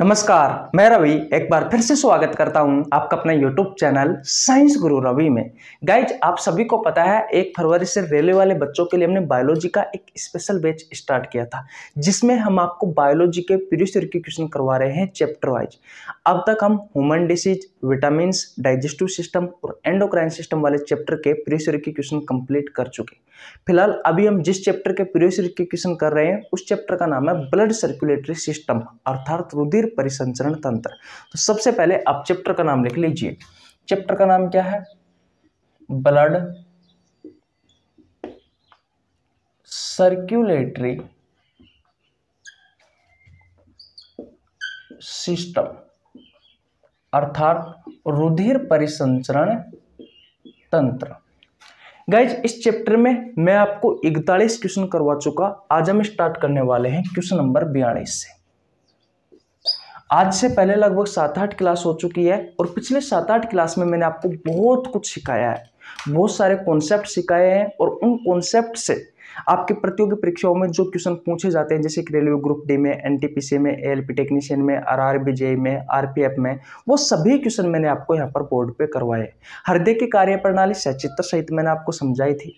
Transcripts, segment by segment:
नमस्कार मैं रवि एक बार फिर से स्वागत करता हूं आपका अपना यूट्यूब चैनल साइंस गुरु रवि में गाइज आप सभी को पता है एक फरवरी से रेलवे वाले बच्चों के लिए हमने बायोलॉजी का एक स्पेशल बैच स्टार्ट किया था जिसमें हम आपको बायोलॉजी के पीरियस करवा रहे हैं चैप्टर वाइज अब तक हम human disease vitamin digestive system और एंडोक्राइन सिस्टम वाले चैप्टर के पीरियस क्वेश्चन कंप्लीट कर चुके फिलहाल अभी हम जिस चैप्टर के पीरियस कर रहे हैं उस चैप्टर का नाम है ब्लड सर्कुलेटरी सिस्टम अर्थात रुधिर फिर परिसंचरण तंत्र तो सबसे पहले आप चैप्टर का नाम लिख लीजिए चैप्टर का नाम क्या है ब्लड सर्क्यूलेटरी सिस्टम अर्थात रुधिर परिसंचरण तंत्र गाइज इस चैप्टर में मैं आपको इकतालीस क्वेश्चन करवा चुका आज हम स्टार्ट करने वाले हैं क्वेश्चन नंबर बयालीस से आज से पहले लगभग सात आठ क्लास हो चुकी है और पिछले सात आठ क्लास में मैंने आपको बहुत कुछ सिखाया है बहुत सारे कॉन्सेप्ट सिखाए हैं और उन कॉन्सेप्ट से आपके प्रतियोगी परीक्षाओं में जो क्वेश्चन पूछे जाते हैं जैसे कि रेलवे ग्रुप डी में एनटीपीसी में पी टेक्नीशियन में जे में आरपीएफ में वो सभी क्वेश्चन मैंने आपको यहाँ पर बोर्ड पे करवाए हृदय की कार्यप्रणाली सचित्र सहित मैंने आपको समझाई थी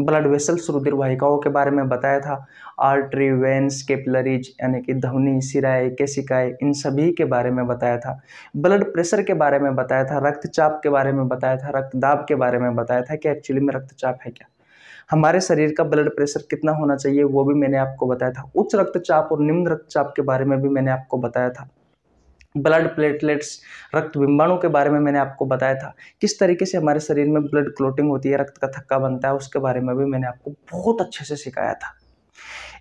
ब्लड वेसल्स रुधिर वाहिकाओं के बारे में बताया था आर्टरी वेंस केपलरीज यानी कि धवनी सिराए केसिकाए इन सभी के बारे में बताया था ब्लड प्रेशर के बारे में बताया था रक्तचाप के बारे में बताया था रक्तदाब के बारे में बताया था कि एक्चुअली में रक्तचाप है क्या हमारे शरीर का ब्लड प्रेशर कितना होना चाहिए वो भी मैंने आपको बताया था उच्च रक्तचाप और निम्न रक्तचाप के बारे में भी मैंने आपको बताया था ब्लड प्लेटलेट्स रक्त बिंबाणु के बारे में मैंने आपको बताया था किस तरीके से हमारे शरीर में ब्लड क्लोटिंग होती है रक्त का थक्का बनता है उसके बारे में भी मैंने आपको बहुत अच्छे से सिखाया था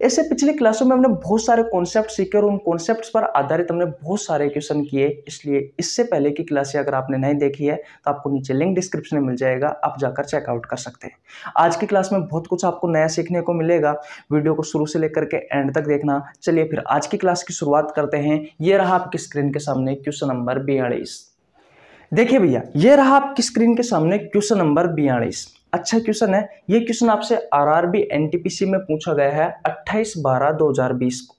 ऐसे पिछले क्लासों में हमने बहुत सारे कॉन्सेप्ट सीखे और उन कॉन्सेप्ट पर आधारित हमने बहुत सारे क्वेश्चन किए इसलिए इससे पहले की क्लासें अगर आपने नहीं देखी है तो आपको नीचे लिंक डिस्क्रिप्शन में मिल जाएगा आप जाकर चेकआउट कर सकते हैं आज की क्लास में बहुत कुछ आपको नया सीखने को मिलेगा वीडियो को शुरू से लेकर के एंड तक देखना चलिए फिर आज की क्लास की शुरुआत करते हैं ये रहा आपकी स्क्रीन के सामने क्वेश्चन नंबर बयालीस देखिए भैया ये रहा आपकी स्क्रीन के सामने क्वेश्चन नंबर बयालीस अच्छा क्वेश्चन है ये क्वेश्चन आपसे आरआरबी एनटीपीसी में पूछा गया है 28 बारह 2020 को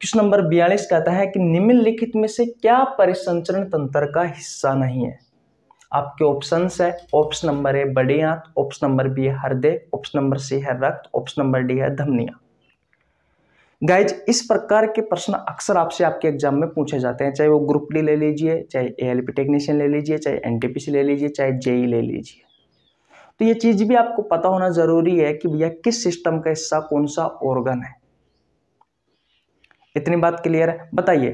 क्वेश्चन नंबर बयालीस कहता है कि निम्नलिखित में से क्या परिसंचरण तंत्र का हिस्सा नहीं है आपके ऑप्शन है ऑप्शन नंबर ए बड़ी आंत ऑप्शन नंबर बी है हृदय ऑप्शन नंबर सी है रक्त ऑप्शन नंबर डी है धमनिया गाइज इस प्रकार के प्रश्न अक्सर आपसे आपके एग्जाम में पूछे जाते हैं चाहे वो ग्रुप डी ले लीजिए चाहे ए टेक्नीशियन ले लीजिए चाहे एन ले लीजिए चाहे जेई e ले लीजिए तो ये चीज़ भी आपको पता होना ज़रूरी है कि भैया किस सिस्टम का हिस्सा कौन सा ऑर्गन है इतनी बात क्लियर है बताइए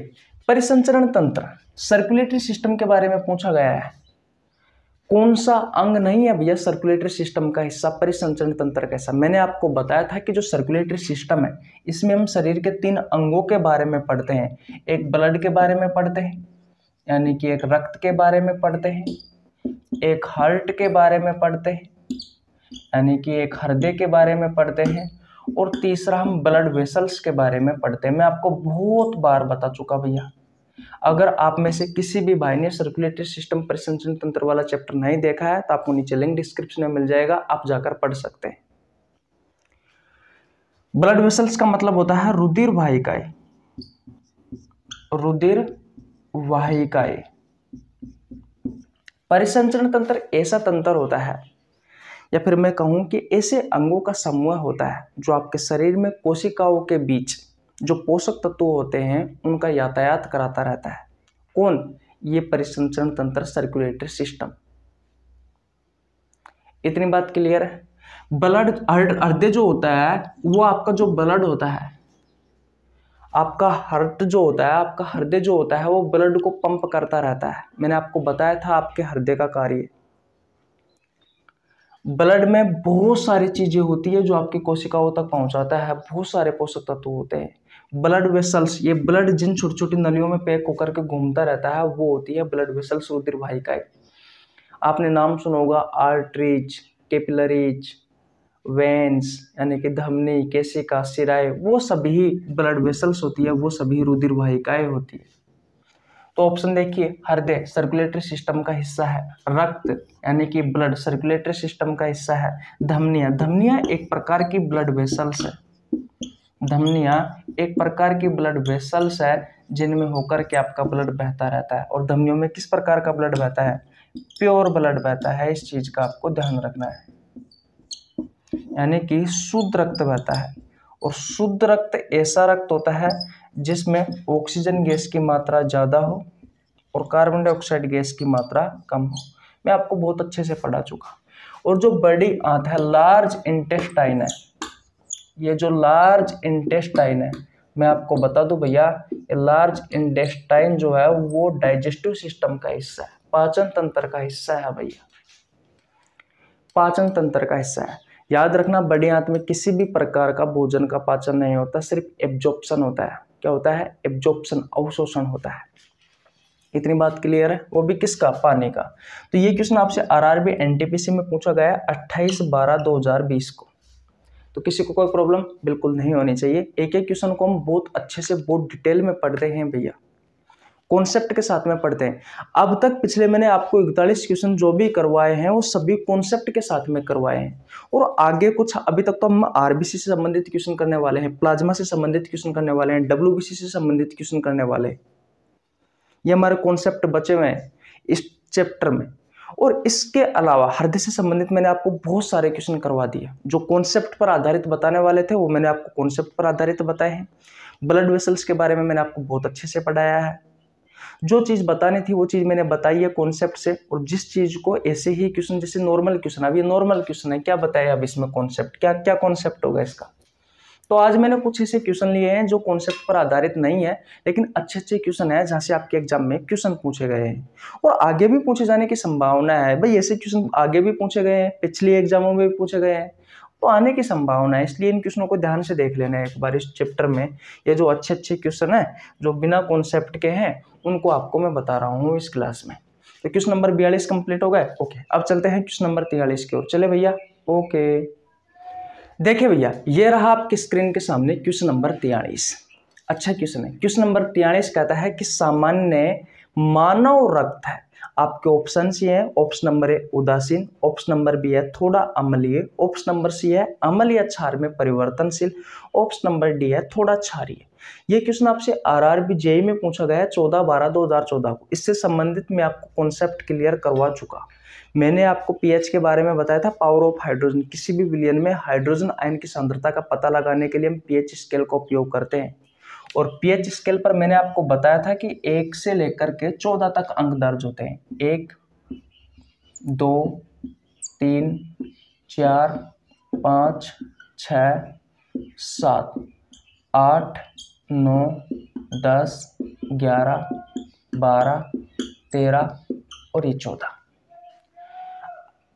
परिसंचरण तंत्र सर्कुलेटरी सिस्टम के बारे में पूछा गया है कौन सा अंग नहीं है भैया सर्कुलेटरी सिस्टम का हिस्सा परिसंचरण तंत्र का हिस्सा मैंने आपको बताया था कि जो सर्कुलेटरी सिस्टम है इसमें हम शरीर के तीन अंगों के बारे में पढ़ते हैं एक ब्लड के बारे में पढ़ते हैं यानी कि एक रक्त के बारे में पढ़ते हैं एक हार्ट के बारे में पढ़ते हैं यानी कि एक हृदय के बारे में पढ़ते हैं और तीसरा हम ब्लड वेसल्स के बारे में पढ़ते हैं मैं आपको बहुत बार बता चुका भैया अगर आप में से किसी भी भाई ने सर्कुलेटरी सिस्टम परिसंचन तंत्र वाला चैप्टर नहीं देखा है तो आपको नीचे लिंक डिस्क्रिप्शन में मिल जाएगा आप जाकर पढ़ सकते हैं ब्लड वेसल्स का मतलब होता है रुधिर वाहिकाएं रुधिर वाहिकाएं परिसंचरण तंत्र ऐसा तंत्र होता है या फिर मैं कहूँ कि ऐसे अंगों का समूह होता है जो आपके शरीर में कोशिकाओं के बीच जो पोषक तत्व होते हैं उनका यातायात कराता रहता है कौन ये परिसंचरण तंत्र सर्कुलेटरी सिस्टम इतनी बात क्लियर है ब्लड हृदय जो होता है वो आपका जो ब्लड होता है आपका हर्ट जो होता है आपका हृदय जो होता है वो ब्लड को पंप करता रहता है मैंने आपको बताया था आपके हृदय का कार्य ब्लड में बहुत सारी चीज़ें होती है जो आपकी कोशिकाओं तक पहुंचाता है बहुत सारे पोषक तत्व होते हैं ब्लड वेसल्स ये ब्लड जिन छोटी छोटी नलियों में पैक होकर के घूमता रहता है वो होती है ब्लड वेसल्स रुधिर वाहिकाएं आपने नाम सुना होगा आर्टरीज कैपिलरीज वेन्स यानी कि धमनी केसिका सिराए वो सभी ब्लड वेसल्स होती है वो सभी रुधिर वाहिकाएं होती है तो ऑप्शन देखिए हृदय सर्कुलेटरी सिस्टम का हिस्सा है रक्त यानी कि ब्लड सर्कुलेटरी सिस्टम का हिस्सा है धमनिया धमनिया एक प्रकार की ब्लड वेसल्स है धमनिया एक प्रकार की ब्लड वेसल्स है जिनमें होकर के आपका ब्लड बहता रहता है और धमनियों में किस प्रकार का ब्लड बहता है प्योर ब्लड बहता है इस चीज़ का आपको ध्यान रखना है यानी कि शुद्ध रक्त बहता है और शुद्ध रक्त ऐसा रक्त होता है जिसमें ऑक्सीजन गैस की मात्रा ज़्यादा हो और कार्बन डाइऑक्साइड गैस की मात्रा कम हो मैं आपको बहुत अच्छे से पढ़ा चुका और जो बड़ी आंत है लार्ज इंटेस्टाइन है ये जो लार्ज इंटेस्टाइन है मैं आपको बता दूं भैया लार्ज इंटेस्टाइन जो है वो डाइजेस्टिव सिस्टम का हिस्सा है पाचन तंत्र का हिस्सा है भैया पाचन तंत्र का हिस्सा है याद रखना बड़ी आंत में किसी भी प्रकार का भोजन का पाचन नहीं होता सिर्फ एब्जॉर्प्शन होता है क्या होता है एब्जॉर्प्शन अवशोषण होता है इतनी बात क्लियर है वो भी किसका पानी का तो ये क्वेश्चन आपसे आरआरबी एनटीपीसी में पूछा गया अट्ठाईस बारह दो हजार बीस को तो किसी को कोई प्रॉब्लम बिल्कुल नहीं होनी चाहिए एक एक क्वेश्चन को हम बहुत अच्छे से बहुत डिटेल में पढ़ते हैं भैया कॉन्सेप्ट के साथ में पढ़ते हैं अब तक पिछले मैंने आपको इकतालीस क्वेश्चन जो भी करवाए हैं वो सभी कॉन्सेप्ट के साथ में करवाए हैं और आगे कुछ अभी तक तो हम आरबीसी से संबंधित क्वेश्चन करने वाले हैं प्लाज्मा से संबंधित क्वेश्चन करने वाले हैं डब्ल्यू से संबंधित क्वेश्चन करने वाले हैं ये हमारे कॉन्सेप्ट बचे हुए हैं इस चैप्टर में और इसके अलावा हृदय से संबंधित मैंने आपको बहुत सारे क्वेश्चन करवा दिए जो कॉन्सेप्ट पर आधारित बताने वाले थे वो मैंने आपको कॉन्सेप्ट पर आधारित बताए हैं ब्लड वेसल्स के बारे में मैंने आपको बहुत अच्छे से पढ़ाया है जो चीज़ बतानी थी वो चीज़ मैंने बताई है कॉन्सेप्ट से और जिस चीज़ को ऐसे ही क्वेश्चन जैसे नॉर्मल क्वेश्चन अभी नॉर्मल क्वेश्चन है क्या बताया अब इसमें कॉन्सेप्ट क्या क्या कॉन्सेप्ट होगा इसका तो आज मैंने कुछ ऐसे क्वेश्चन लिए हैं जो कॉन्सेप्ट पर आधारित नहीं है लेकिन अच्छे अच्छे क्वेश्चन है जहाँ से आपके एग्जाम में क्वेश्चन पूछे गए हैं और आगे भी पूछे जाने की संभावना है भाई ऐसे क्वेश्चन आगे भी पूछे गए हैं पिछले एग्जामों में भी पूछे गए हैं तो आने की संभावना है इसलिए इन क्वेश्चनों को ध्यान से देख लेना है एक बार इस चैप्टर में ये जो अच्छे अच्छे क्वेश्चन हैं जो बिना कॉन्सेप्ट के हैं उनको आपको मैं बता रहा हूँ इस क्लास में तो क्वेश्चन नंबर बयालीस कंप्लीट हो गए ओके अब चलते हैं क्वेश्चन नंबर तियालीस की ओर चले भैया ओके देखिए भैया ये रहा आपकी स्क्रीन के सामने क्वेश्चन नंबर तेयालीस अच्छा क्वेश्चन है क्वेश्चन नंबर तेयालीस कहता है कि सामान्य मानव रक्त है आपके ऑप्शन सी है ऑप्शन नंबर ए उदासीन ऑप्शन नंबर बी है थोड़ा अमलीय ऑप्शन नंबर सी है या क्षार में परिवर्तनशील ऑप्शन नंबर डी है थोड़ा क्षारीय ये क्वेश्चन आपसे आर आर बी जेई में पूछा गया है चौदह बारह दो हज़ार चौदह को इससे संबंधित मैं आपको कॉन्सेप्ट क्लियर करवा चुका मैंने आपको पीएच के बारे में बताया था पावर ऑफ हाइड्रोजन किसी भी विलियन में हाइड्रोजन आयन की सांद्रता का पता लगाने के लिए हम पीएच स्केल का उपयोग करते हैं और पीएच स्केल पर मैंने आपको बताया था कि एक से लेकर के चौदह तक अंक दर्ज होते हैं एक दो तीन चार पाँच छ सात आठ नौ दस ग्यारह बारह तेरह और ये चौदह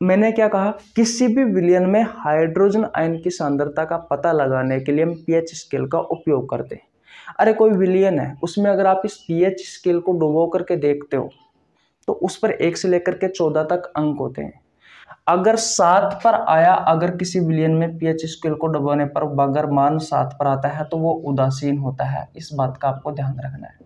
मैंने क्या कहा किसी भी विलियन में हाइड्रोजन आयन की सांद्रता का पता लगाने के लिए हम पीएच स्केल का उपयोग करते हैं अरे कोई विलियन है उसमें अगर आप इस पी एच स्केल को डुबो करके देखते हो तो उस पर एक से लेकर के चौदह तक अंक होते हैं अगर सात पर आया अगर किसी विलियन में पीएच स्केल को डुबोने पर बगर मान सात पर आता है तो वो उदासीन होता है इस बात का आपको ध्यान रखना है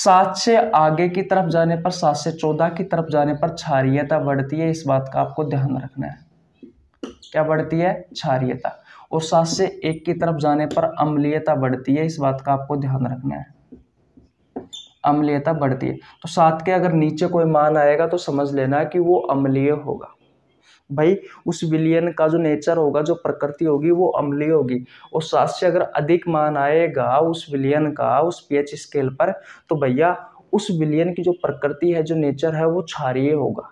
सात से आगे की तरफ जाने पर सात से चौदह की तरफ जाने पर क्षारियता बढ़ती है इस बात का आपको ध्यान रखना है क्या बढ़ती है क्षारियता और सात से एक की तरफ जाने पर अम्लीयता बढ़ती है इस बात का आपको ध्यान रखना है अम्लीयता बढ़ती है तो सात के अगर नीचे कोई मान आएगा तो समझ लेना कि वो अम्लीय होगा भाई उस विलियन का जो नेचर होगा जो प्रकृति होगी वो अम्लीय होगी और सात से अगर अधिक मान आएगा उस विलियन का उस पीएच स्केल पर तो भैया उस विलियन की जो प्रकृति है जो नेचर है वो क्षारिय होगा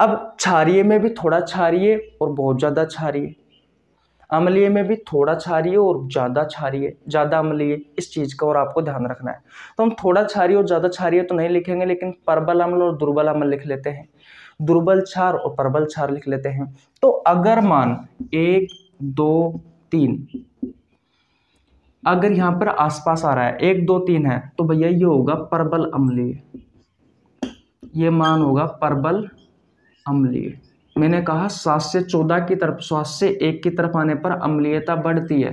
अब क्षारिय में भी थोड़ा क्षारिय और बहुत ज़्यादा क्षारिय अमलिए में भी थोड़ा छारी और ज़्यादा छारी ज़्यादा अम्लीय इस चीज़ का और आपको ध्यान रखना है तो हम थोड़ा छारी और ज़्यादा छारी तो नहीं लिखेंगे लेकिन प्रबल अम्ल और दुर्बल अम्ल लिख लेते हैं दुर्बल छार और प्रबल छार लिख लेते हैं तो अगर मान एक दो तीन अगर यहाँ पर आसपास आ रहा है एक दो तीन है तो भैया ये होगा प्रबल अम्लीय ये मान होगा परबल अम्लीय मैंने कहा सात से चौदह की तरफ सात से एक की तरफ आने पर अम्लीयता बढ़ती है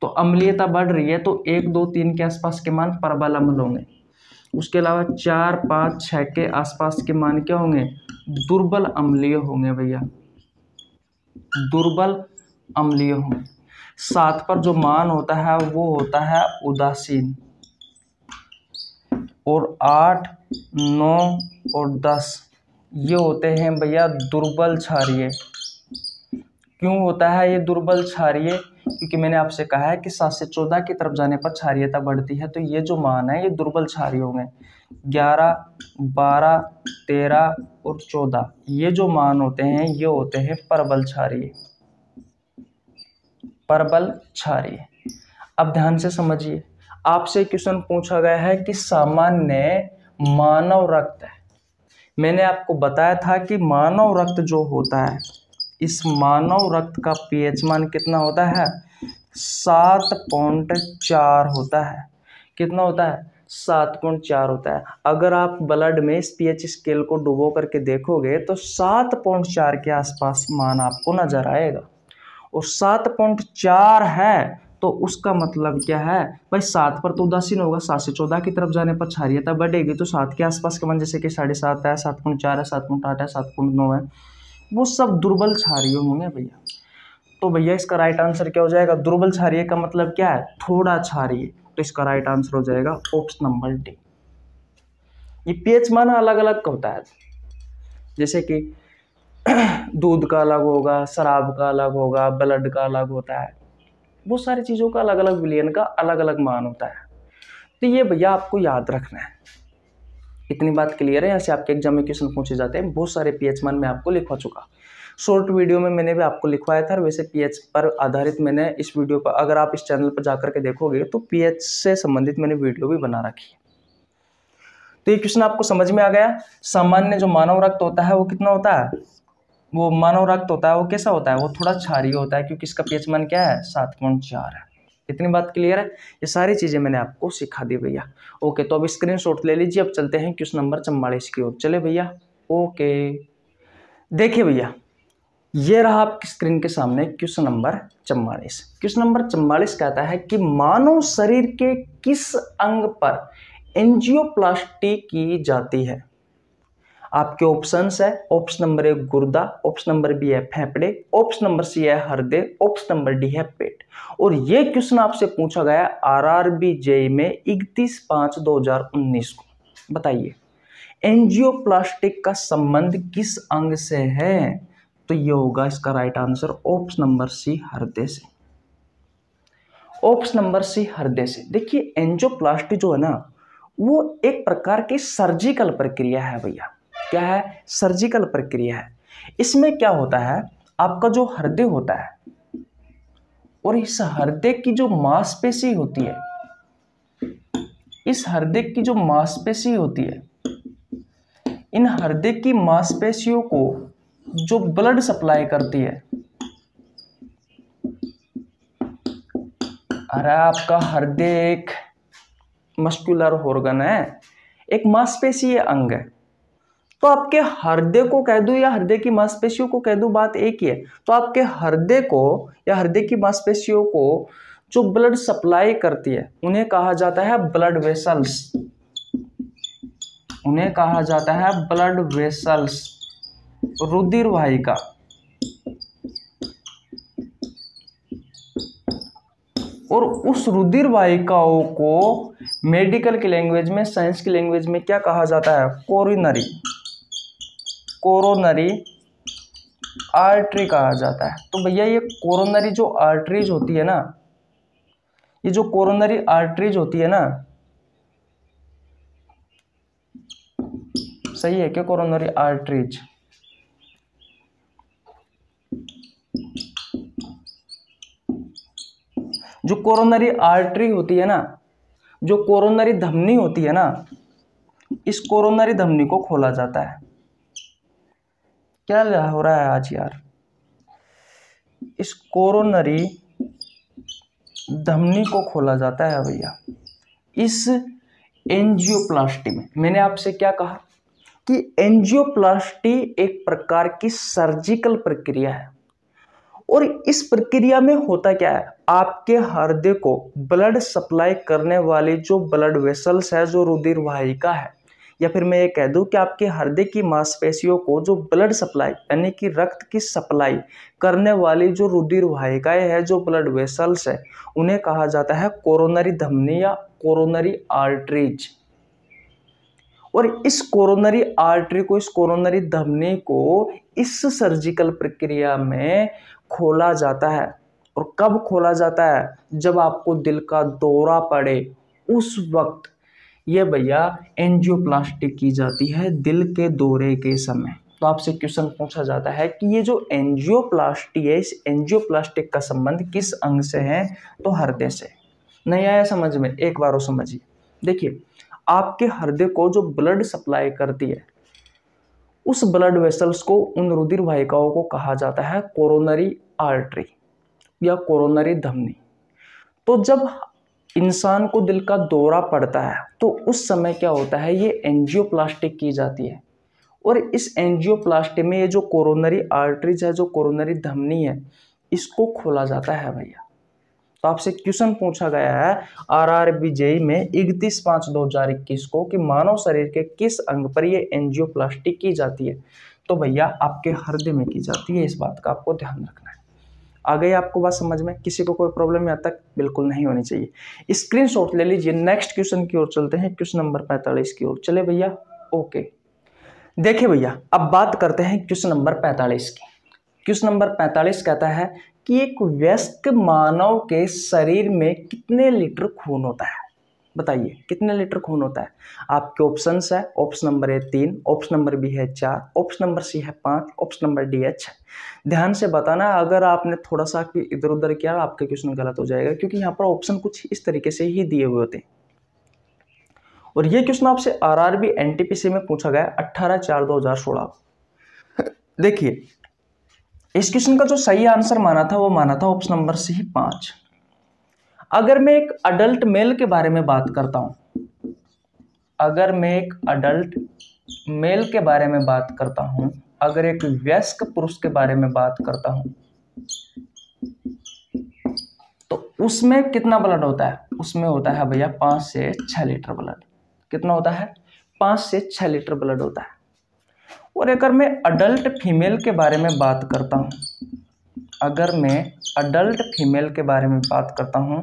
तो अम्लीयता बढ़ रही है तो एक दो तीन के आसपास के मान प्रबल अम्ल होंगे उसके अलावा चार पाँच छः के आसपास के मान क्या होंगे दुर्बल अम्लीय होंगे भैया दुर्बल अम्लीय होंगे सात पर जो मान होता है वो होता है उदासीन और आठ नौ और दस ये होते हैं भैया दुर्बल क्षारिय क्यों होता है ये दुर्बल क्षारिय क्योंकि मैंने आपसे कहा है कि सात से चौदह की तरफ जाने पर क्षारियता बढ़ती है तो ये जो मान है ये दुर्बल क्षारिय होंगे ग्यारह बारह तेरह और चौदह ये जो मान होते हैं ये होते हैं परबल क्षारिय प्रबल क्षारिय अब ध्यान से समझिए आपसे क्वेश्चन पूछा गया है कि सामान्य मानव रक्त है मैंने आपको बताया था कि मानव रक्त जो होता है इस मानव रक्त का पीएच मान कितना होता है सात पॉइंट चार होता है कितना होता है सात पॉइंट चार होता है अगर आप ब्लड में इस पीएच स्केल को डुबो करके देखोगे तो सात पॉइंट चार के आसपास मान आपको नजर आएगा और सात पॉइंट चार है तो उसका मतलब क्या है भाई सात पर तो उदासीन होगा सात से चौदह की तरफ जाने पर क्षारियता बढ़ेगी तो सात के आसपास के मन जैसे कि साढ़े सात है सात पॉइंट चार है सात पॉइंट आठ है सात पॉइंट नौ है वो सब दुर्बल क्षारिय होंगे भैया तो भैया इसका राइट आंसर क्या हो जाएगा दुर्बल क्षारिय का मतलब क्या है थोड़ा क्षारिय तो इसका राइट आंसर हो जाएगा ऑप्शन नंबर डी ये पीएच मान अलग अलग का होता है जैसे कि दूध का अलग होगा शराब का अलग होगा ब्लड का अलग होता है वो सारी चीज़ों का अलग अलग विलियन का अलग अलग मान होता है तो ये भैया आपको याद रखना है इतनी बात क्लियर है यहाँ से आपके एग्जाम में क्वेश्चन पूछे जाते हैं बहुत सारे पी मान मैं आपको लिखवा चुका शॉर्ट वीडियो में मैंने भी आपको लिखवाया था और वैसे पी पर आधारित मैंने इस वीडियो पर अगर आप इस चैनल पर जाकर के देखोगे तो पी से संबंधित मैंने वीडियो भी बना रखी है तो ये क्वेश्चन आपको समझ में आ गया सामान्य जो मानव रक्त होता है वो कितना होता है वो मानव रक्त होता है वो कैसा होता है वो थोड़ा क्षारीय होता है क्योंकि इसका पीएच मान क्या है सात पॉइंट चार है इतनी बात क्लियर है ये सारी चीज़ें मैंने आपको सिखा दी भैया ओके तो अब शॉट ले लीजिए अब चलते हैं क्वेश्चन नंबर चम्बालीस की ओर चले भैया ओके देखिए भैया ये रहा आपकी स्क्रीन के सामने क्वेश्चन नंबर चम्बालीस क्वेश्चन नंबर चम्बालीस कहता है कि मानव शरीर के किस अंग पर एंजियोप्लास्टी की जाती है आपके ऑप्शंस है ऑप्शन नंबर ए गुर्दा ऑप्शन नंबर बी है फेफड़े ऑप्शन नंबर सी है हृदय ऑप्शन नंबर डी है पेट और ये क्वेश्चन आपसे पूछा गया आर आर बी जेई में इकतीस पाँच दो हजार उन्नीस को बताइए प्लास्टिक का संबंध किस अंग से है तो ये होगा इसका right answer option number C हृदय से ऑप्शन नंबर सी हृदय से देखिए एंजियोप्लास्टी जो है ना वो एक प्रकार की सर्जिकल प्रक्रिया है भैया क्या है सर्जिकल प्रक्रिया है इसमें क्या होता है आपका जो हृदय होता है और इस हृदय की जो मांसपेशी होती है इस हृदय की जो मांसपेशी होती है इन हृदय की मांसपेशियों को जो ब्लड सप्लाई करती है अरे आपका हृदय एक मस्कुलर ऑर्गन है एक मांसपेशीय अंग है तो आपके हृदय को कह दू या हृदय की मांसपेशियों को कह दू बात एक ही है तो आपके हृदय को या हृदय की मांसपेशियों को जो ब्लड सप्लाई करती है उन्हें कहा जाता है ब्लड वेसल्स उन्हें कहा जाता है ब्लड वेसल्स रुधिर वाहिका और उस रुधिर वाहिकाओं को मेडिकल की लैंग्वेज में साइंस की लैंग्वेज में क्या कहा जाता है कोरिनरी कोरोनरी आर्टरी कहा जाता है तो भैया ये कोरोनरी जो आर्टरीज होती है ना ये जो कोरोनरी आर्टरीज होती है ना सही है क्या कोरोनरी आर्टरीज जो कोरोनरी आर्टरी होती है ना जो कोरोनरी धमनी होती है ना इस कोरोनरी धमनी को खोला जाता है क्या हो रहा है आज यार इस कोरोनरी धमनी को खोला जाता है भैया इस एंजियोप्लास्टी में मैंने आपसे क्या कहा कि एंजियोप्लास्टी एक प्रकार की सर्जिकल प्रक्रिया है और इस प्रक्रिया में होता क्या है आपके हृदय को ब्लड सप्लाई करने वाले जो ब्लड वेसल्स है जो रुधिर वाहिका है या फिर मैं ये कह दूँ कि आपके हृदय की मांसपेशियों को जो ब्लड सप्लाई यानी कि रक्त की सप्लाई करने वाली जो रुधिर वाहिकाएँ हैं जो ब्लड वेसल्स हैं उन्हें कहा जाता है कोरोनरी धमनी या कोरोनरी आर्टरीज और इस कोरोनरी आर्टरी को इस कोरोनरी धमनी को इस सर्जिकल प्रक्रिया में खोला जाता है और कब खोला जाता है जब आपको दिल का दौरा पड़े उस वक्त ये भैया एंजियोप्लास्टिक की जाती है दिल के दौरे के समय तो आपसे क्वेश्चन पूछा जाता है कि ये जो एंजियोप्लास्टी है इस एंजियोप्लास्टिक का संबंध किस अंग से है तो हृदय से नहीं आया समझ में एक बार और समझिए देखिए आपके हृदय को जो ब्लड सप्लाई करती है उस ब्लड वेसल्स को उन रुधिर वाहिकाओं को कहा जाता है कोरोनरी आर्टरी या कोरोनरी धमनी तो जब इंसान को दिल का दौरा पड़ता है तो उस समय क्या होता है ये एंजियोप्लास्टिक की जाती है और इस एंजियोप्लास्टी में ये जो कोरोनरी आर्टरीज है जो कोरोनरी धमनी है इसको खोला जाता है भैया तो आपसे क्वेश्चन पूछा गया है आर आर बी जेई में इकतीस पाँच दो हजार इक्कीस को कि मानव शरीर के किस अंग पर ये एंजियोप्लास्टी की जाती है तो भैया आपके हृदय में की जाती है इस बात का आपको ध्यान रखना आ गई आपको बात समझ में किसी को कोई प्रॉब्लम यहाँ तक बिल्कुल नहीं होनी चाहिए स्क्रीन ले लीजिए नेक्स्ट क्वेश्चन की ओर चलते हैं क्वेश्चन नंबर पैंतालीस की ओर चले भैया ओके देखिए भैया अब बात करते हैं क्वेश्चन नंबर पैंतालीस की क्वेश्चन नंबर पैंतालीस कहता है कि एक व्यस्क मानव के शरीर में कितने लीटर खून होता है बताइए कितने लीटर खून होता है आपके ऑप्शन है ऑप्शन नंबर ए तीन ऑप्शन नंबर बी है चार ऑप्शन नंबर सी है पाँच ऑप्शन नंबर डी है छः ध्यान से बताना अगर आपने थोड़ा सा इधर उधर किया आपका क्वेश्चन गलत हो जाएगा क्योंकि यहाँ पर ऑप्शन कुछ इस तरीके से ही दिए हुए होते हैं और ये क्वेश्चन आपसे आरआरबी एनटीपीसी में पूछा गया अट्ठारह चार दो हजार सोलह देखिए इस क्वेश्चन का जो सही आंसर माना था वो माना था ऑप्शन नंबर सी पांच अगर मैं एक अडल्ट मेल के बारे में बात करता हूं अगर मैं एक अडल्ट मेल के बारे में बात करता हूं अगर एक व्यस्क पुरुष के बारे में बात करता हूं तो उसमें कितना ब्लड होता है उसमें होता है भैया पांच से छह लीटर ब्लड कितना होता है पांच से छह लीटर ब्लड होता है और अगर मैं अडल्ट फीमेल के बारे में बात करता हूं अगर मैं अडल्ट फीमेल के बारे में बात करता हूँ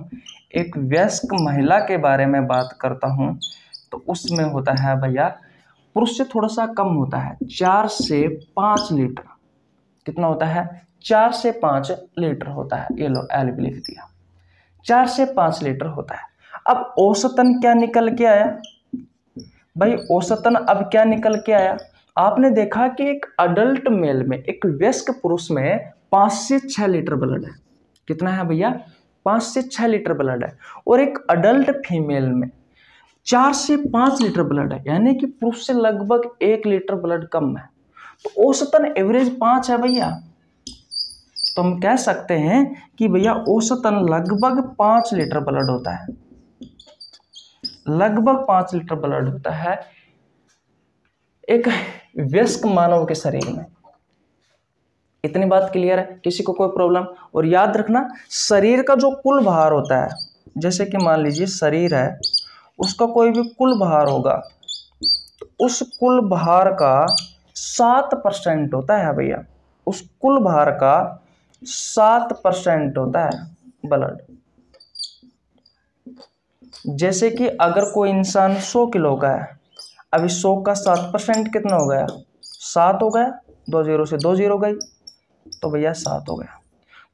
एक व्यस्क महिला के बारे में बात करता हूँ तो उसमें होता है भैया पुरुष से थोड़ा सा कम होता है चार से पाँच लीटर कितना होता है चार से पाँच लीटर होता है ये लो एल भी लिख दिया चार से पाँच लीटर होता है अब औसतन क्या निकल के आया भाई औसतन अब क्या निकल के आया आपने देखा कि एक अडल्ट मेल में एक व्यस्क पुरुष में पांच से छः लीटर ब्लड है कितना है भैया पांच से छ लीटर ब्लड है और एक अडल्ट फीमेल में चार से पांच लीटर ब्लड है यानी कि पुरुष से लगभग एक लीटर ब्लड कम है तो औसतन एवरेज पांच है भैया तो हम कह सकते हैं कि भैया औसतन लगभग पांच लीटर ब्लड होता है लगभग पांच लीटर ब्लड होता है एक व्यस्क मानव के शरीर में इतनी बात क्लियर है किसी को कोई प्रॉब्लम और याद रखना शरीर का जो कुल भार होता है जैसे कि मान लीजिए शरीर है उसका कोई भी कुल भार होगा तो उस कुल भार का सात परसेंट होता है भैया उस कुल भार का सात परसेंट होता है ब्लड जैसे कि अगर कोई इंसान सौ किलो का है अभी सौ का सात परसेंट कितना हो गया सात हो गया दो जीरो से दो जीरो गई तो भैया सात हो गया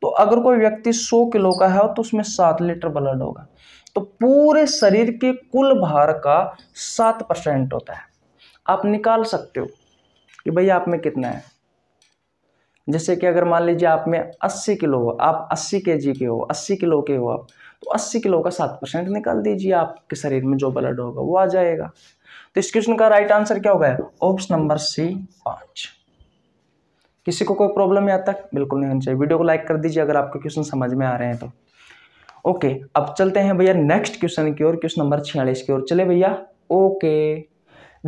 तो अगर कोई व्यक्ति सौ किलो का है तो उसमें सात लीटर ब्लड होगा तो पूरे शरीर के कुल भार का सात परसेंट होता है आप निकाल सकते हो कि भैया आप में कितना है जैसे कि अगर मान लीजिए आप में अस्सी किलो हो आप अस्सी के के हो अस्सी किलो के हो आप तो 80 किलो का सात परसेंट निकाल दीजिए आपके शरीर में जो ब्लड होगा वो आ जाएगा तो इस क्वेश्चन का राइट आंसर क्या होगा ऑप्शन नंबर सी पांच किसी को कोई प्रॉब्लम नहीं आता बिल्कुल नहीं होना चाहिए वीडियो को लाइक कर दीजिए अगर आपको क्वेश्चन समझ में आ रहे हैं तो ओके अब चलते हैं भैया नेक्स्ट क्वेश्चन की ओर क्वेश्चन नंबर छियालीस की ओर चले भैया ओके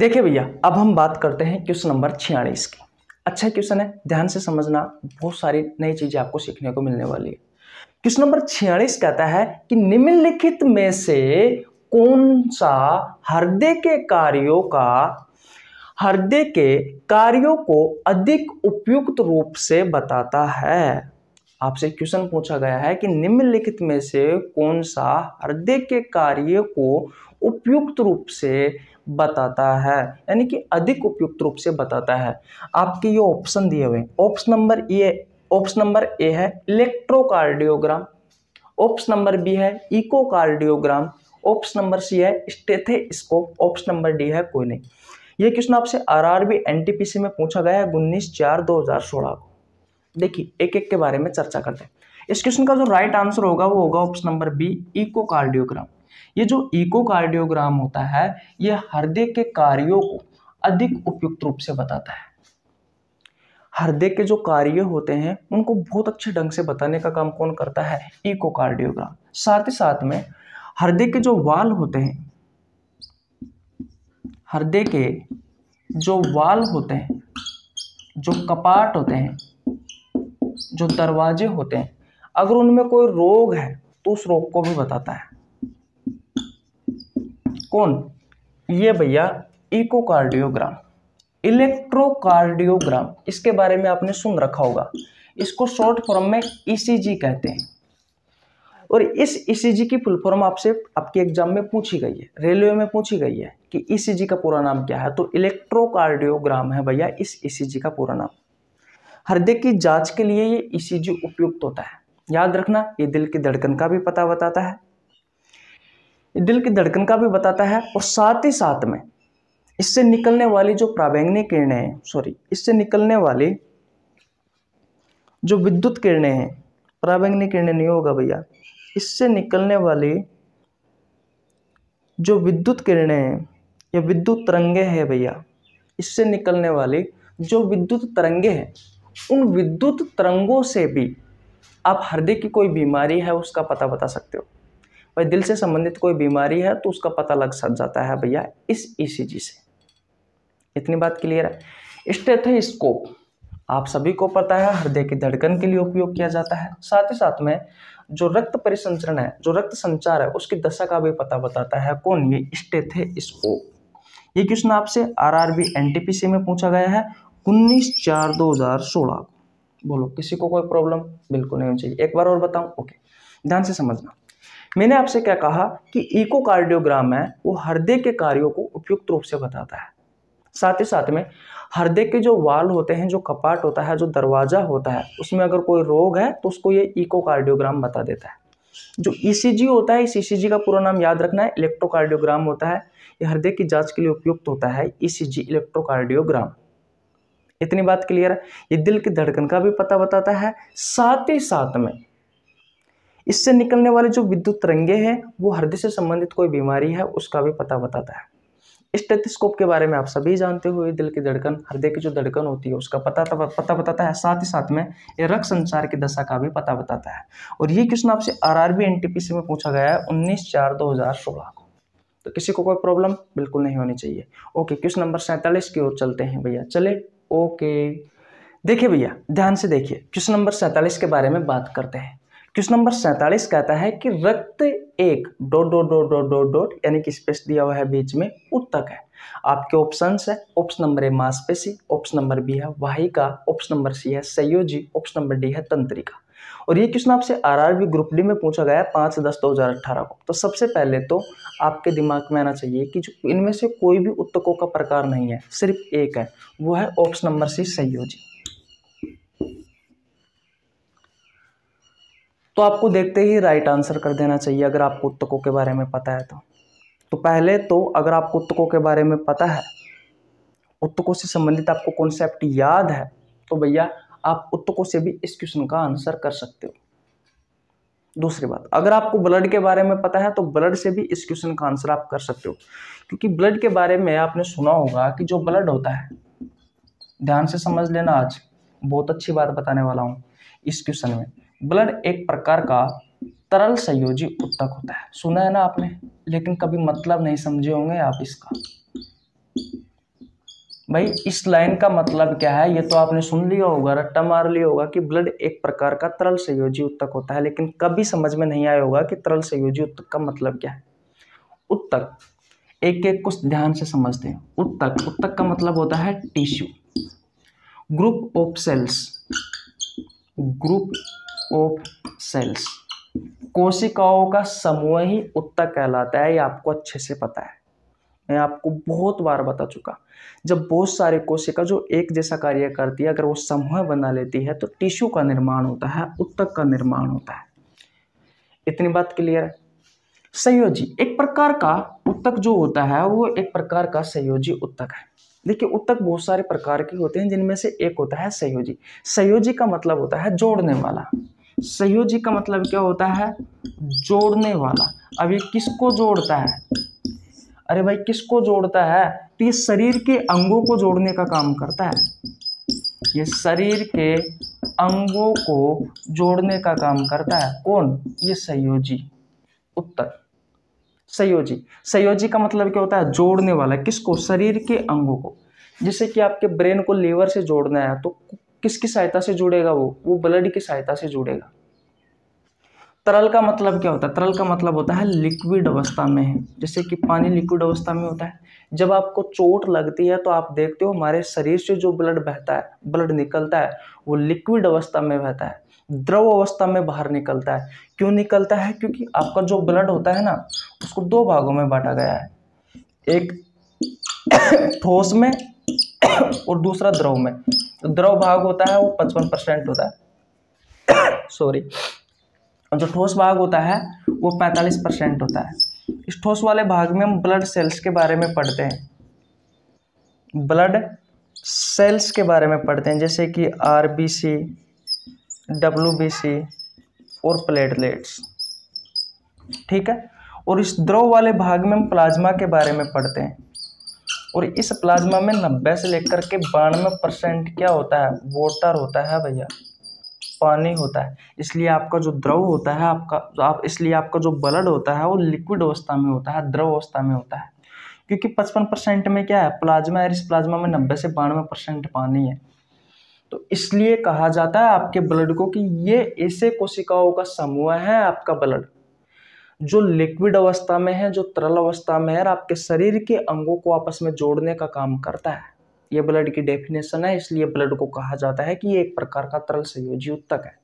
देखिए भैया अब हम बात करते हैं क्वेश्चन नंबर छियालीस की अच्छा क्वेश्चन है ध्यान से समझना बहुत सारी नई चीज़ें आपको सीखने को मिलने वाली है क्वेश्चन नंबर छियालीस कहता है कि निम्नलिखित में से कौन सा हृदय के कार्यों का हृदय के कार्यों को अधिक उपयुक्त रूप से बताता है आपसे क्वेश्चन पूछा गया है कि निम्नलिखित में से कौन सा हृदय के कार्य को उपयुक्त रूप से बताता है यानी कि अधिक उपयुक्त रूप से बताता है आपके ये ऑप्शन दिए हुए option number A option number A है इलेक्ट्रोकार्डियोग्राम ऑप्शन नंबर बी है इकोकार्डियोग्राम ऑप्शन नंबर सी है स्टेथेस्कोप ऑप्शन नंबर डी है कोई नहीं ये क्वेश्चन आपसे आरआरबी एनटीपीसी में पूछा गया है उन्नीस चार दो हज़ार सोलह को देखिए एक एक के बारे में चर्चा करते हैं इस क्वेश्चन का जो राइट आंसर होगा वो होगा option number B eco cardiogram ये जो इको कार्डियोग्राम होता है ये हृदय के कार्यो को अधिक उपयुक्त रूप से बताता है हृदय के जो कार्य होते हैं उनको बहुत अच्छे ढंग से बताने का काम कौन करता है इको कार्डियोग्राम साथ ही साथ में हृदय के जो वाल होते हैं हृदय के जो वाल होते हैं जो कपाट होते हैं जो दरवाजे होते हैं अगर उनमें कोई रोग है तो उस रोग को भी बताता है कौन ये भैया इकोकार्डियोग्राम इलेक्ट्रोकार्डियोग्राम इसके बारे में आपने सुन रखा होगा इसको शॉर्ट फॉर्म में ईसीजी e कहते हैं और इस ईसीजी e की फुल फॉर्म आपसे आपके एग्जाम में पूछी गई है रेलवे में पूछी गई है कि ईसीजी e का पूरा नाम क्या है तो इलेक्ट्रोकार्डियोग्राम है भैया इस ईसीजी e का पूरा नाम हृदय की जांच के लिए ये ईसीजी उपयुक्त होता है याद रखना ये दिल की धड़कन का भी पता बताता है दिल की धड़कन का भी बताता है और साथ ही साथ में इससे निकलने वाली जो प्रावैंगनी किरणें हैं सॉरी इससे निकलने वाली जो विद्युत किरणें हैं प्रावैंगनी किरणें नहीं होगा भैया इससे निकलने वाली जो विद्युत किरणें हैं या विद्युत तरंगे हैं भैया इससे निकलने वाली जो विद्युत तरंगे हैं उन विद्युत तरंगों से भी आप हृदय की कोई बीमारी है उसका पता बता सकते हो भाई दिल से संबंधित कोई बीमारी है तो उसका पता लग सक जाता है भैया इस ईसीजी e से इतनी बात क्लियर है स्टेथोस्कोप आप सभी को पता है हृदय की धड़कन के लिए उपयोग किया जाता है साथ ही साथ में जो रक्त परिसंचरण है जो रक्त संचार है उसकी दशा का भी पता बताता है कौन ये स्टेथे इसको ये क्वेश्चन आपसे R R B N T P C में पूछा गया है उन्नीस चार दो हजार सोलह बोलो किसी को कोई प्रॉब्लम बिल्कुल नहीं होनी चाहिए एक बार और बताऊं ओके ध्यान से समझना मैंने आपसे क्या कहा कि इकोकार्डियोग्राम है वो हृदय के कार्यों को उपयुक्त रूप से बताता है साथ ही साथ में हृदय के जो वाल होते हैं जो कपाट होता है जो दरवाज़ा होता है उसमें अगर कोई रोग है तो उसको ये इकोकार्डियोग्राम बता देता है जो ईसीजी e होता है इस e ई का पूरा नाम याद रखना है इलेक्ट्रोकार्डियोग्राम होता है ये हृदय की जांच के लिए उपयुक्त होता है ई e इलेक्ट्रोकार्डियोग्राम इतनी बात क्लियर है ये दिल की धड़कन का भी पता बताता है साथ ही साथ में इससे निकलने वाले जो विद्युत तरंगे हैं वो हृदय से संबंधित कोई बीमारी है उसका भी पता बताता है स्टेथोस्कोप के बारे में आप सभी जानते हुए दिल की धड़कन हृदय की जो धड़कन होती है उसका पता पता बताता है साथ ही साथ में ये रक्त संचार की दशा का भी पता बताता है और ये क्वेश्चन आपसे R R B N T P C में पूछा गया है उन्नीस चार दो हज़ार सोलह को तो किसी को कोई प्रॉब्लम बिल्कुल नहीं होनी चाहिए ओके क्वेश्चन नंबर सैंतालीस की ओर चलते हैं भैया चले ओके देखिए भैया ध्यान से देखिए क्वेश्चन नंबर सैंतालीस के बारे में बात करते हैं क्वेश्चन नंबर सैंतालीस कहता है कि रक्त एक dot dot dot dot dot dot यानी कि स्पेस दिया हुआ है बीच में उत्तक है आपके ऑप्शन है ऑप्शन नंबर ए मांसपेशी ऑप्शन नंबर बी है का ऑप्शन नंबर सी है संयोजी ऑप्शन नंबर डी है तंत्रिका और ये क्वेश्चन आपसे आरआरबी ग्रुप डी में पूछा गया है पाँच दस दो हज़ार अट्ठारह को तो सबसे पहले तो आपके दिमाग में आना चाहिए कि जो इनमें से कोई भी उत्तकों का प्रकार नहीं है सिर्फ एक है वो है ऑप्शन नंबर सी संयोजी तो आपको देखते ही राइट आंसर कर देना चाहिए अगर आपको उत्तकों के बारे में पता है तो तो पहले तो अगर आपको उत्तकों के बारे में पता है उत्तकों से संबंधित आपको कॉन्सेप्ट याद है तो भैया आप उत्तकों से भी इस क्वेश्चन का आंसर कर सकते हो दूसरी बात अगर आपको ब्लड के बारे में पता है तो ब्लड से भी इस क्वेश्चन का आंसर आप कर सकते हो क्योंकि ब्लड के बारे में आपने सुना होगा कि जो ब्लड होता है ध्यान से समझ लेना आज बहुत अच्छी बात बताने वाला हूँ इस क्वेश्चन में ब्लड एक प्रकार का तरल संयोजी उत्तक होता है सुना है ना आपने लेकिन कभी मतलब नहीं समझे होंगे आप इसका भाई इस लाइन का मतलब क्या है ये तो आपने सुन लिया होगा रट्टा मार लिया होगा कि ब्लड एक प्रकार का तरल संयोजी उत्तक होता है लेकिन कभी समझ में नहीं आया होगा कि तरल संयोजी उत्तक का मतलब क्या है उत्तक एक एक कुछ ध्यान से समझते हैं उत्तक उत्तक का मतलब होता है tissue group of cells group of cells कोशिकाओं का समूह ही उत्तक कहलाता है ये आपको अच्छे से पता है मैं आपको बहुत बार बता चुका जब बहुत सारे कोशिका जो एक जैसा कार्य करती है अगर वो समूह बना लेती है तो टिश्यू का निर्माण होता है उत्तक का निर्माण होता है इतनी बात क्लियर है संयोजी एक प्रकार का उत्तक जो होता है वो एक प्रकार का संयोजी उत्तक है देखिए उत्तक बहुत सारे प्रकार के होते हैं जिनमें से एक होता है संयोजी संयोजी का मतलब होता है जोड़ने वाला संयोजी का मतलब क्या होता है जोड़ने वाला अब ये किसको जोड़ता है अरे भाई किसको जोड़ता है तो ये शरीर के अंगों को जोड़ने का काम करता है ये शरीर के अंगों को जोड़ने का काम करता है कौन ये संयोजी उत्तर संयोजी संयोजी का मतलब क्या होता है जोड़ने वाला किसको शरीर के अंगों को जैसे कि आपके ब्रेन को लीवर से जोड़ना है तो किसकी सहायता से जुड़ेगा वो वो ब्लड की सहायता से जुड़ेगा तरल का मतलब क्या होता है तरल का मतलब होता है लिक्विड अवस्था में है जैसे कि पानी लिक्विड अवस्था में होता है जब आपको चोट लगती है तो आप देखते हो हमारे शरीर से जो ब्लड बहता है ब्लड निकलता है वो लिक्विड अवस्था में बहता है द्रव अवस्था में बाहर निकलता है क्यों निकलता है क्योंकि आपका जो ब्लड होता है ना उसको दो भागों में बांटा गया है एक ठोस में और दूसरा द्रव में तो द्रव भाग होता है वो पचपन परसेंट होता है सॉरी और जो ठोस भाग होता है वो पैंतालीस परसेंट होता है इस ठोस वाले भाग में हम ब्लड सेल्स के बारे में पढ़ते हैं ब्लड सेल्स के बारे में पढ़ते हैं जैसे कि R B C W B C और प्लेटलेट्स ठीक है और इस द्रव वाले भाग में हम प्लाज्मा के बारे में पढ़ते हैं और इस प्लाज्मा में नब्बे से लेकर के बानवे परसेंट क्या होता है वाटर होता है भैया पानी होता है इसलिए आपका जो द्रव होता है आपका आप इसलिए आपका जो ब्लड होता है वो लिक्विड अवस्था में होता है द्रव अवस्था में होता है क्योंकि पचपन परसेंट में क्या है प्लाज्मा है इस प्लाज्मा में नब्बे से बानवे परसेंट पानी है तो इसलिए कहा जाता है आपके ब्लड को कि ये ऐसे कोशिकाओं का समूह है आपका ब्लड जो लिक्विड अवस्था में है जो तरल अवस्था में है आपके शरीर के अंगों को आपस में जोड़ने का काम करता है ये ब्लड की डेफिनेशन है इसलिए ब्लड को कहा जाता है कि ये एक प्रकार का तरल संयोजी उत्तक है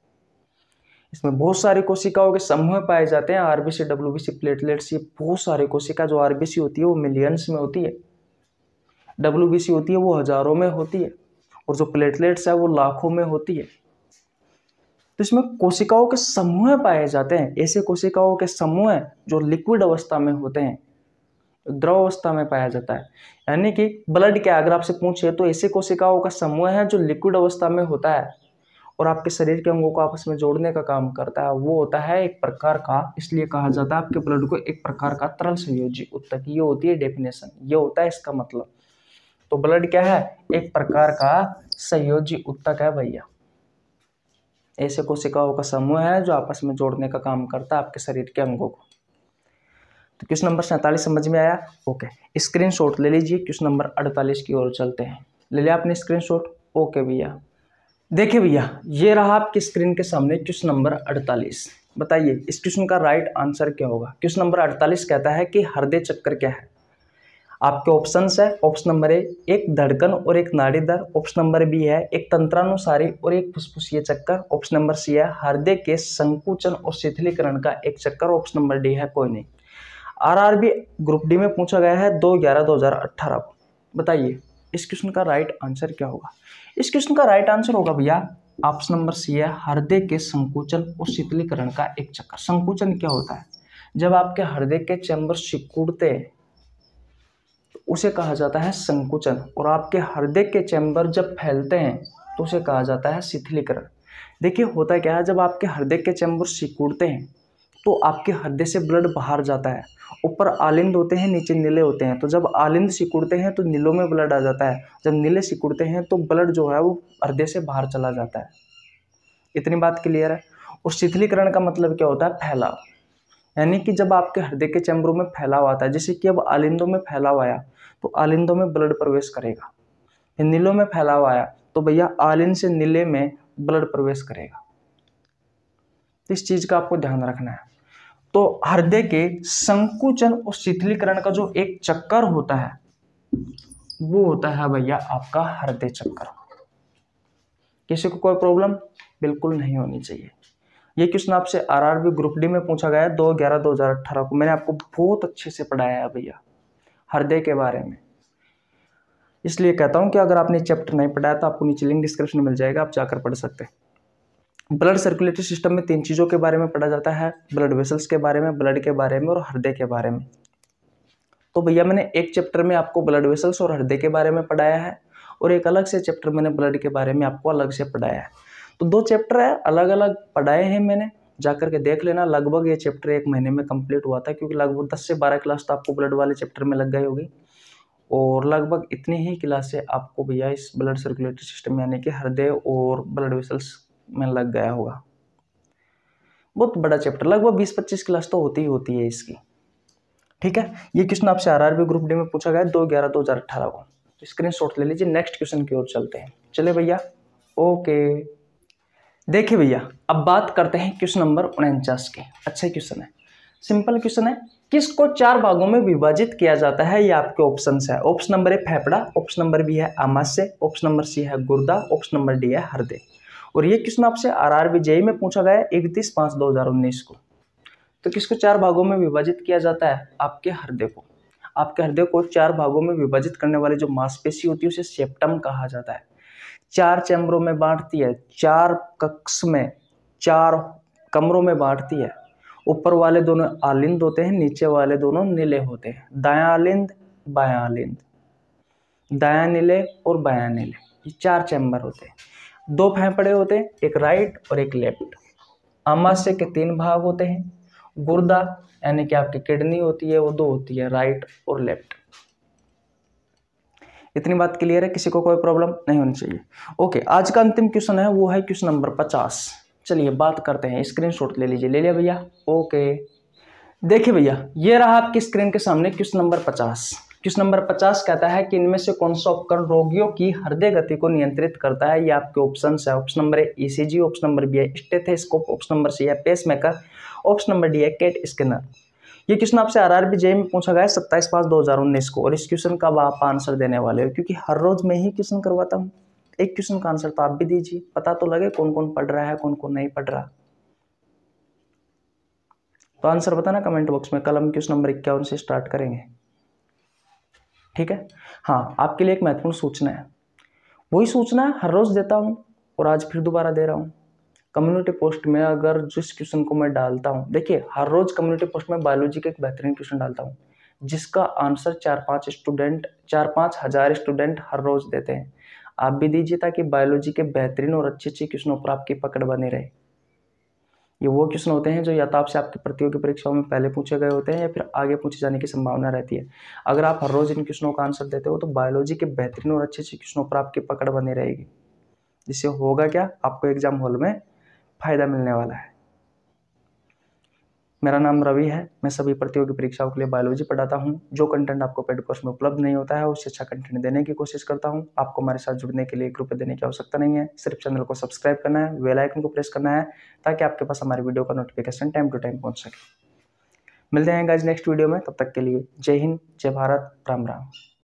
इसमें बहुत सारी कोशिकाओं के समूह पाए जाते हैं आरबीसी डब्ल्यूबीसी प्लेटलेट्स ये बहुत सारी कोशिका जो आरबीसी होती है वो मिलियंस में होती है डब्ल्यूबीसी होती है वो हजारों में होती है और जो प्लेटलेट्स है वो लाखों में होती है तो इसमें कोशिकाओं के समूह पाए जाते हैं ऐसे कोशिकाओं के समूह जो लिक्विड अवस्था में होते हैं द्रव अवस्था में पाया जाता है यानी कि ब्लड क्या अगर आपसे पूछे तो ऐसे कोशिकाओं का समूह है जो लिक्विड अवस्था में होता है और आपके शरीर के अंगों को आपस में जोड़ने का काम करता है वो होता है एक प्रकार का इसलिए कहा जाता है आपके ब्लड को एक प्रकार का तरल संयोजी उत्तक ये होती है डेफिनेशन ये होता है इसका मतलब तो ब्लड क्या है एक प्रकार का संयोजी उत्तक है भैया ऐसे कोशिकाओं का समूह है जो आपस में जोड़ने का काम करता है आपके शरीर के अंगों को तो क्वेश्चन नंबर सैंतालीस समझ में आया ओके स्क्रीन शॉट ले लीजिए क्वेश्चन नंबर अड़तालीस की ओर चलते हैं ले लिया आपने स्क्रीन शॉट ओके भैया देखिए भैया ये रहा आपकी स्क्रीन के सामने क्वेश्चन नंबर अड़तालीस बताइए इस क्वेश्चन का राइट आंसर क्या होगा क्वेश्चन नंबर अड़तालीस कहता है कि हृदय चक्कर क्या है आपके ऑप्शंस है ऑप्शन नंबर ए एक धड़कन और एक नाड़ीदार ऑप्शन नंबर बी है एक तंत्रानुसारी और एक फुसफुसीय चक्कर ऑप्शन नंबर सी है हृदय के संकुचन और शिथिलीकरण का एक चक्कर ऑप्शन नंबर डी है कोई नहीं आरआरबी ग्रुप डी में पूछा गया है दो ग्यारह दो हज़ार अट्ठारह को बताइए इस क्वेश्चन का राइट आंसर क्या होगा इस क्वेश्चन का राइट आंसर होगा भैया ऑप्शन नंबर सी है हृदय के संकुचन और शीतलीकरण का एक चक्कर संकुचन क्या होता है जब आपके हृदय के चैम्बर सिकुड़ते हैं उसे कहा जाता है संकुचन और आपके हृदय के चैम्बर जब फैलते हैं तो उसे कहा जाता है शिथिलीकरण देखिए होता क्या है जब आपके हृदय के चैम्बर सिकुड़ते हैं तो आपके हृदय से ब्लड बाहर जाता है ऊपर आलिंद होते हैं नीचे नीले होते हैं तो जब आलिंद सिकुड़ते हैं तो नीलों में ब्लड आ जाता है जब नीले सिकुड़ते हैं तो ब्लड जो है वो हृदय से बाहर चला जाता है इतनी बात क्लियर है और शिथिलीकरण का मतलब क्या होता है फैलाव यानी कि जब आपके हृदय के चैम्बरों में फैलाव आता है जैसे कि अब आलिंदों में फैलाव आया तो आलिंदों में ब्लड प्रवेश करेगा नीलों में फैलाव आया तो भैया आलिंद से नीले में ब्लड प्रवेश करेगा इस चीज का आपको ध्यान रखना है तो हृदय के संकुचन और शिथिलीकरण का जो एक चक्कर होता है वो होता है भैया आपका हृदय चक्कर किसी को कोई प्रॉब्लम बिल्कुल नहीं होनी चाहिए ये क्वेश्चन आपसे आरआरबी ग्रुप डी में पूछा गया है दो ग्यारह दो हजार अट्ठारह को मैंने आपको बहुत अच्छे से पढ़ाया है भैया हृदय के बारे में इसलिए कहता हूँ कि अगर आपने चैप्टर नहीं पढ़ाया तो आपको नीचे लिंक डिस्क्रिप्शन मिल जाएगा आप जाकर पढ़ सकते हैं ब्लड सर्कुलेटरी सिस्टम में तीन चीज़ों के बारे में पढ़ा जाता है ब्लड वेसल्स के बारे में ब्लड के बारे में और हृदय के बारे में तो भैया मैंने एक चैप्टर में आपको ब्लड वेसल्स और हृदय के बारे में पढ़ाया है और एक अलग से चैप्टर मैंने ब्लड के बारे में आपको अलग से पढ़ाया है तो दो चैप्टर है अलग अलग पढ़ाए हैं मैंने जा करके देख लेना लगभग ये चैप्टर एक महीने में कंप्लीट हुआ था क्योंकि लगभग दस से बारह क्लास तो आपको ब्लड वाले चैप्टर में लग गई होगी और लगभग इतनी ही क्लासें आपको भैया इस ब्लड सर्कुलेटरी सिस्टम यानी कि हृदय और ब्लड वेसल्स में लग गया होगा बहुत बड़ा चैप्टर लगभग बीस पच्चीस क्लास तो होती ही होती है इसकी ठीक है ये क्वेश्चन आपसे आर बी ग्रुप डी में पूछा गया दो ग्यारह दो हज़ार अट्ठारह को स्क्रीन तो स्क्रीन ले लीजिए नेक्स्ट क्वेश्चन की ओर चलते हैं चले भैया ओके देखिए भैया अब बात करते हैं क्वेश्चन नंबर उनचास के अच्छे क्वेश्चन है सिंपल क्वेश्चन है किसको चार भागों में विभाजित किया जाता है ये आपके ऑप्शन है ऑप्शन नंबर ए फेफड़ा ऑप्शन नंबर बी है आमाश्य ऑप्शन नंबर सी है गुर्दा ऑप्शन नंबर डी है हृदय और ये क्वेश्चन आपसे आर आर बी जेई में पूछा गया है इकतीस पाँच दो हज़ार उन्नीस को तो किसको चार भागों में विभाजित किया जाता है आपके हृदय को आपके हृदय को चार भागों में विभाजित करने वाली जो मांसपेशी होती है उसे सेप्टम कहा जाता है चार चैम्बरों में बांटती है चार कक्ष में चार कमरों में बांटती है ऊपर वाले दोनों आलिंद होते हैं नीचे वाले दोनों नीले होते हैं दाया आलिंद बाया आलिंद दाया नीले और बाया नीले ये चार चैम्बर होते हैं दो फेफड़े होते हैं एक राइट और एक लेफ्ट अमाश्य के तीन भाग होते हैं गुर्दा यानी कि आपकी किडनी होती है वो दो होती है राइट और लेफ्ट इतनी बात क्लियर है किसी को कोई प्रॉब्लम नहीं होनी चाहिए ओके आज का अंतिम क्वेश्चन है वो है क्वेश्चन नंबर पचास चलिए बात करते हैं स्क्रीन ले लीजिए ले लिया भैया ओके देखिए भैया ये रहा आपकी स्क्रीन के सामने क्वेश्चन नंबर पचास क्वेश्चन नंबर पचास कहता है कि इनमें से कौन सा उपकरण रोगियों की हृदय गति को नियंत्रित करता है ये आपके ऑप्शन है option number A ECG option number B है स्टेथेस्कोप ऑप्शन नंबर सी है पेसमेकर ऑप्शन नंबर डी है कैट स्कैनर ये क्वेश्चन आपसे आर आर बी जे में पूछा गया है सत्ताईस पांच दो हज़ार उन्नीस को और इस क्वेश्चन का आप आंसर देने वाले हो क्योंकि हर रोज़ मैं ही क्वेश्चन करवाता हूँ एक क्वेश्चन का आंसर तो आप भी दीजिए पता तो लगे कौन कौन पढ़ रहा है कौन कौन नहीं पढ़ रहा तो आंसर बताना कमेंट बॉक्स में कल हम क्वेश्चन नंबर इक्यावन से स्टार्ट करेंगे ठीक है हाँ आपके लिए एक महत्वपूर्ण सूचना है वही सूचना हर रोज़ देता हूँ और आज फिर दोबारा दे रहा हूँ कम्युनिटी पोस्ट में अगर जिस क्वेश्चन को मैं डालता हूँ देखिए हर रोज़ कम्युनिटी पोस्ट में बायोलॉजी का एक बेहतरीन क्वेश्चन डालता हूँ जिसका आंसर चार पाँच स्टूडेंट चार पाँच हज़ार स्टूडेंट हर रोज़ देते हैं आप भी दीजिए ताकि बायोलॉजी के बेहतरीन और अच्छे अच्छे क्वेश्चनों पर आपकी पकड़ बनी रहे ये वो क्वेश्चन होते हैं जो या तो आपसे आपकी प्रतियोगी परीक्षाओं में पहले पूछे गए होते हैं या फिर आगे पूछे जाने की संभावना रहती है अगर आप हर रोज़ इन क्वेश्चनों का आंसर देते हो तो बायोलॉजी के बेहतरीन और अच्छे अच्छे क्वेश्चनों पर आपकी पकड़ बनी रहेगी जिससे होगा क्या आपको एग्जाम हॉल में फ़ायदा मिलने वाला है मेरा नाम रवि है मैं सभी प्रतियोगी परीक्षाओं के लिए बायोलॉजी पढ़ाता हूँ जो कंटेंट आपको पेड कोर्स में उपलब्ध नहीं होता है उससे अच्छा कंटेंट देने की कोशिश करता हूँ आपको हमारे साथ जुड़ने के लिए ग्रुप देने की आवश्यकता नहीं है सिर्फ चैनल को सब्सक्राइब करना है वेलाइकन को प्रेस करना है ताकि आपके पास हमारे वीडियो का नोटिफिकेशन टाइम टू टाइम पहुँच सके मिलते हैं गाइज नेक्स्ट वीडियो में तब तक के लिए जय हिंद जय भारत राम राम